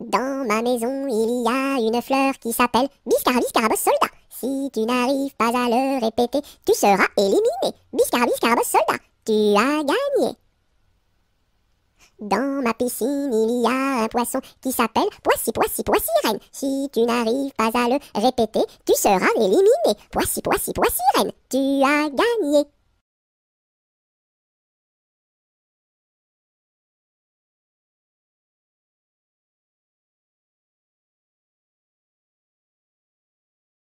Dans ma maison, il y a une fleur qui s'appelle Biscarbis Carabos Soldat. Si tu n'arrives pas à le répéter, tu seras éliminé. Biscarbis Carabos Soldat, tu as gagné. Dans ma piscine, il y a un poisson qui s'appelle Poissy, Poissy, Poissy, Si tu n'arrives pas à le répéter, tu seras éliminé. Poissy, Poissy, Poissy, tu as gagné.